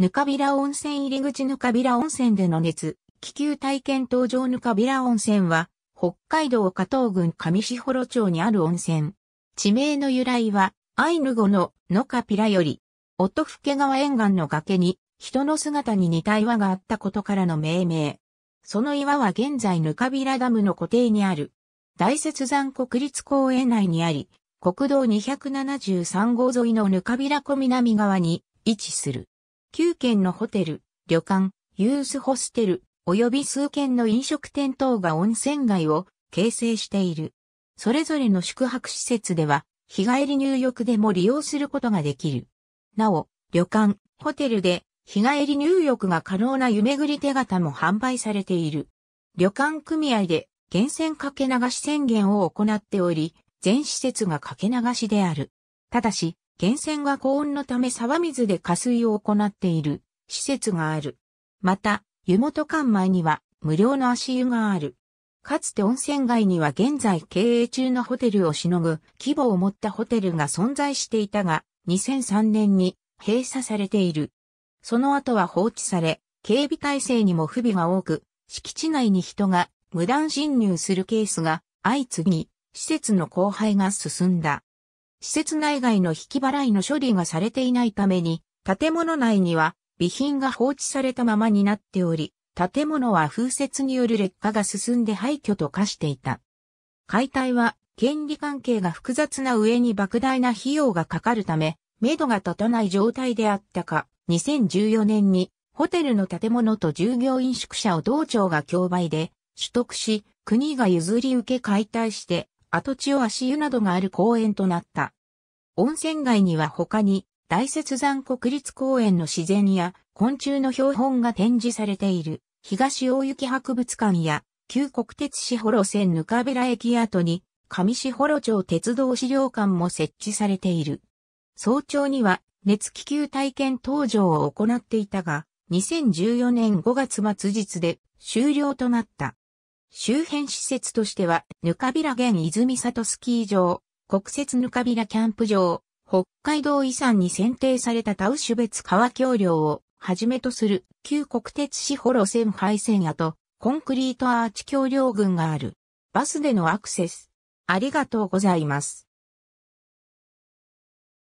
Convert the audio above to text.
ぬかびら温泉入り口ぬかびら温泉での熱、気球体験登場ぬかびら温泉は、北海道加藤郡上志幌町にある温泉。地名の由来は、アイヌ語ののかピらより、音更川沿岸の崖に、人の姿に似た岩があったことからの命名。その岩は現在ぬかびらダムの固定にある。大雪山国立公園内にあり、国道273号沿いのぬかびら湖南側に位置する。9軒のホテル、旅館、ユースホステル、及び数軒の飲食店等が温泉街を形成している。それぞれの宿泊施設では、日帰り入浴でも利用することができる。なお、旅館、ホテルで日帰り入浴が可能な湯巡り手形も販売されている。旅館組合で源泉かけ流し宣言を行っており、全施設がかけ流しである。ただし、源泉が高温のため沢水で加水を行っている施設がある。また、湯本館前には無料の足湯がある。かつて温泉街には現在経営中のホテルをしのぐ規模を持ったホテルが存在していたが、2003年に閉鎖されている。その後は放置され、警備体制にも不備が多く、敷地内に人が無断侵入するケースが相次ぎ、施設の荒廃が進んだ。施設内外の引き払いの処理がされていないために、建物内には備品が放置されたままになっており、建物は風雪による劣化が進んで廃墟と化していた。解体は権利関係が複雑な上に莫大な費用がかかるため、目処が立たない状態であったか、2014年にホテルの建物と従業員宿舎を同庁が競売で取得し、国が譲り受け解体して跡地を足湯などがある公園となった。温泉街には他に、大雪山国立公園の自然や昆虫の標本が展示されている、東大雪博物館や、旧国鉄市幌線ぬかべら駅跡に、上市幌町鉄道資料館も設置されている。早朝には、熱気球体験搭乗を行っていたが、2014年5月末日で終了となった。周辺施設としては、ぬかびら現泉里スキー場、国設ぬかびらキャンプ場、北海道遺産に選定されたタウシュベツ川橋梁をはじめとする旧国鉄市ホロ線廃線やとコンクリートアーチ橋梁群がある。バスでのアクセス。ありがとうございます。